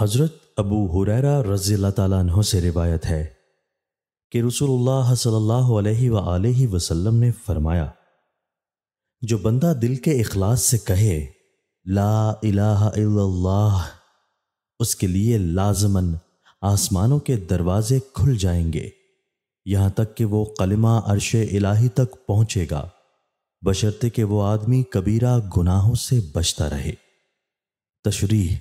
हज़रत अबू हुरैरा रज़ी तु से रिवायत है कि रसूलुल्लाह सल्लल्लाहु अलैहि वसल्लम ने फरमाया जो बंदा दिल के इखलास से कहे ला इलाहा इल्लल्लाह उसके लिए लाजमन आसमानों के दरवाजे खुल जाएंगे यहाँ तक कि वो कलिमा अरश इलाही तक पहुँचेगा बशर्ते कि वो आदमी कबीरा गुनाहों से बचता रहे तशरीह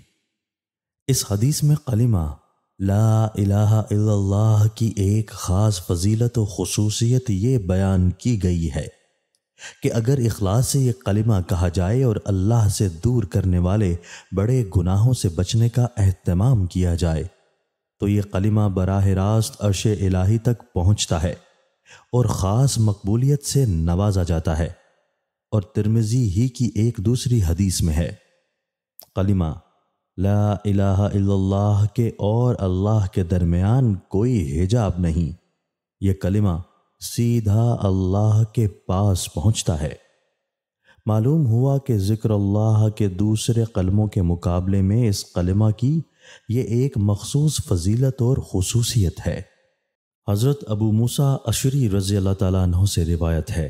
इस हदीस में कलिमा ला इलाहा इल्लल्लाह की एक ख़ास फजीलत और खसूसियत ये बयान की गई है कि अगर इखलास से यह कलिमा कहा जाए और अल्लाह से दूर करने वाले बड़े गुनाहों से बचने का अहतमाम किया जाए तो ये कलिमा बराह रास्त अरश इलाही तक पहुँचता है और ख़ास मकबूलियत से नवाजा जाता है और तिरमिज़ी ही की एक दूसरी हदीस में है कलिमा ला के और अल्लाह के दरमियान कोई हिजाब नहीं ये कलिमा सीधा अल्लाह के पास पहुंचता है मालूम हुआ कि ज़िक्र अल्लाह के दूसरे कलमों के मुकाबले में इस कलमा की ये एक मखसूस फजीलत और खसूसियत है हज़रत अबू मूसा अशरी रज़ी अल्लाह तुम से रिवायत है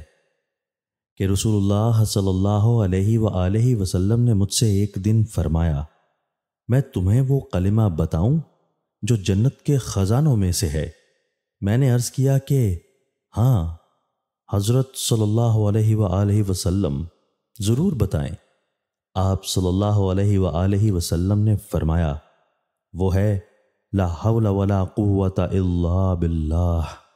कि रसूलुल्लाह सल्लल्लाहु अलैहि वसल्लम ने मुझसे एक दिन फरमाया मैं तुम्हें वो कलिमा बताऊं जो जन्नत के ख़जानों में से है मैंने अर्ज़ किया कि हाँ हज़रत सल्लल्लाहु अलैहि वसल्लम ज़रूर बताएं आप सल्लल्लाहु अलैहि अलैहि वसल्लम ने फरमाया वो है ला वला कुव्वता इल्ला बिल्लाह